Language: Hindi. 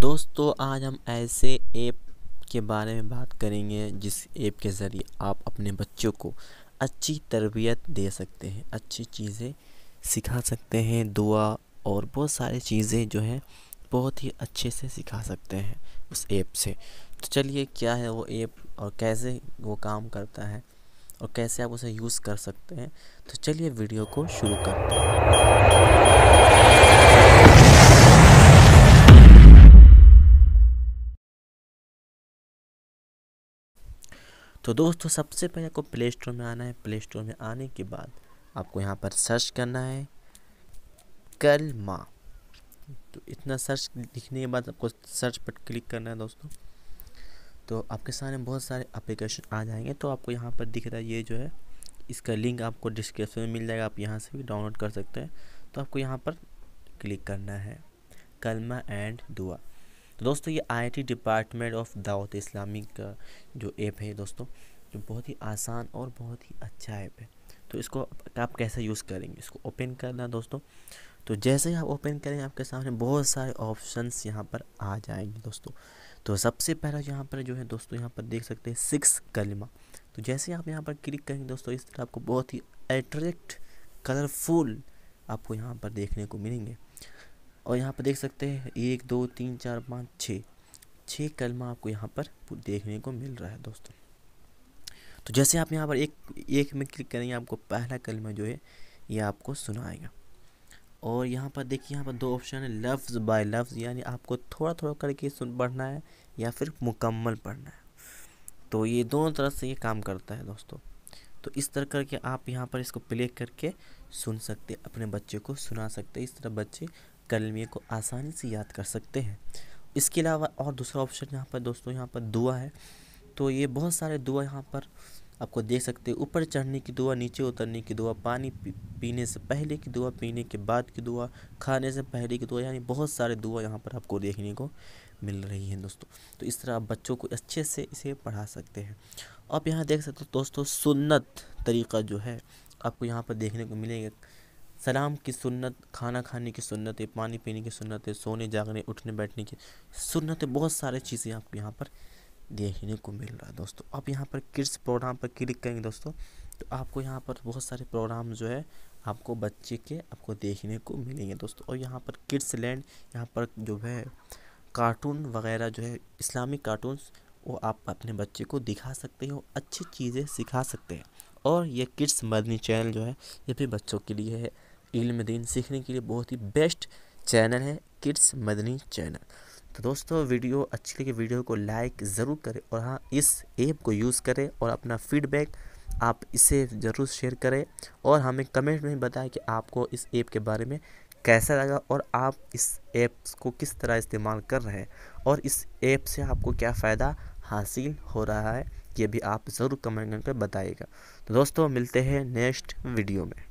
दोस्तों आज हम ऐसे ऐप के बारे में बात करेंगे जिस ऐप के ज़रिए आप अपने बच्चों को अच्छी तरबियत दे सकते हैं अच्छी चीज़ें सिखा सकते हैं दुआ और बहुत सारी चीज़ें जो हैं बहुत ही अच्छे से सिखा सकते हैं उस ऐप से तो चलिए क्या है वो ऐप और कैसे वो काम करता है और कैसे आप उसे यूज़ कर सकते हैं तो चलिए वीडियो को शुरू करते हैं तो दोस्तों सबसे पहले आपको प्ले स्टोर में आना है प्ले स्टोर में आने के बाद आपको यहाँ पर सर्च करना है कलमा तो इतना सर्च लिखने के बाद आपको सर्च पर क्लिक करना है दोस्तों तो आपके सामने बहुत सारे एप्लीकेशन आ जाएंगे तो आपको यहाँ पर दिख रहा है ये जो है इसका लिंक आपको डिस्क्रिप्शन में मिल जाएगा आप यहाँ से भी डाउनलोड कर सकते हैं तो आपको यहाँ पर क्लिक करना है कलमा एंड दुआ तो दोस्तों ये आईटी डिपार्टमेंट ऑफ दावत इस्लामी का जो ऐप है दोस्तों जो बहुत ही आसान और बहुत ही अच्छा ऐप है तो इसको आप कैसे यूज़ करेंगे इसको ओपन करना दोस्तों तो जैसे ही आप ओपन करें आपके सामने बहुत सारे ऑप्शंस यहाँ पर आ जाएंगे दोस्तों तो सबसे पहला यहाँ पर जो है दोस्तों यहाँ पर देख सकते हैं सिक्स कलमा तो जैसे आप यहाँ पर क्लिक करेंगे दोस्तों इस तरह आपको बहुत ही अट्रैक्ट कलरफुल आपको यहाँ पर देखने को मिलेंगे और यहाँ पर देख सकते हैं एक दो तीन चार पाँच छः छः कलमा आपको यहाँ पर देखने को मिल रहा है दोस्तों तो जैसे आप यहाँ पर एक एक में क्लिक करेंगे आपको पहला कलमा जो है ये आपको सुनाएगा और यहाँ पर देखिए यहाँ पर दो ऑप्शन है लफ्ज़ बाय लफ्ज़ यानी आपको थोड़ा थोड़ा करके सुन पढ़ना है या फिर मुकम्मल पढ़ना है तो ये दोनों तरह से ये काम करता है दोस्तों तो इस तरह करके आप यहाँ पर इसको प्ले करके सुन सकते अपने बच्चे को सुना सकते इस तरह बच्चे कलमिए को आसानी से याद कर सकते हैं इसके अलावा और दूसरा ऑप्शन यहाँ पर दोस्तों यहाँ पर दुआ है तो ये बहुत सारे दुआ यहाँ पर आपको देख सकते हैं ऊपर चढ़ने की दुआ नीचे उतरने की दुआ पानी पीने से पहले की दुआ पीने के बाद की दुआ खाने से पहले की दुआ यानी बहुत सारे दुआ यहाँ पर आपको देखने को मिल रही हैं दोस्तों तो इस तरह आप बच्चों को अच्छे से इसे पढ़ा सकते हैं आप यहाँ देख सकते हो दोस्तों सुन्नत तरीका जो है आपको यहाँ पर देखने को मिलेगा सलाम की सुन्नत खाना खाने की सुन्नत है पानी पीने की सुन्नत है सोने जागने उठने बैठने की सुन्नत है बहुत सारे चीज़ें आपको यहाँ पर देखने को मिल रहा है दोस्तों आप यहाँ पर किड्स प्रोग्राम पर क्लिक करेंगे दोस्तों तो आपको यहाँ पर बहुत सारे प्रोग्राम जो है आपको बच्चे के आपको देखने को मिलेंगे दोस्तों और यहाँ पर किड्स लैंड यहाँ पर जो है कार्टून वगैरह जो है इस्लामिक कार्टून वो आप अपने बच्चे को दिखा सकते हैं अच्छी चीज़ें सिखा सकते हैं और ये किड्स मदनी चैनल जो है ये भी बच्चों के लिए है इल्म दीन सीखने के लिए बहुत ही बेस्ट चैनल है किड्स मदनी चैनल तो दोस्तों वीडियो अच्छी लगी वीडियो को लाइक ज़रूर करें और हाँ इस ऐप को यूज़ करें और अपना फीडबैक आप इसे ज़रूर शेयर करें और हमें कमेंट में बताएं कि आपको इस ऐप के बारे में कैसा लगा और आप इस ऐप को किस तरह इस्तेमाल कर रहे हैं और इस ऐप से आपको क्या फ़ायदा हासिल हो रहा है ये भी आप ज़रूर कमेंट करके बताइएगा तो दोस्तों मिलते हैं नेक्स्ट वीडियो में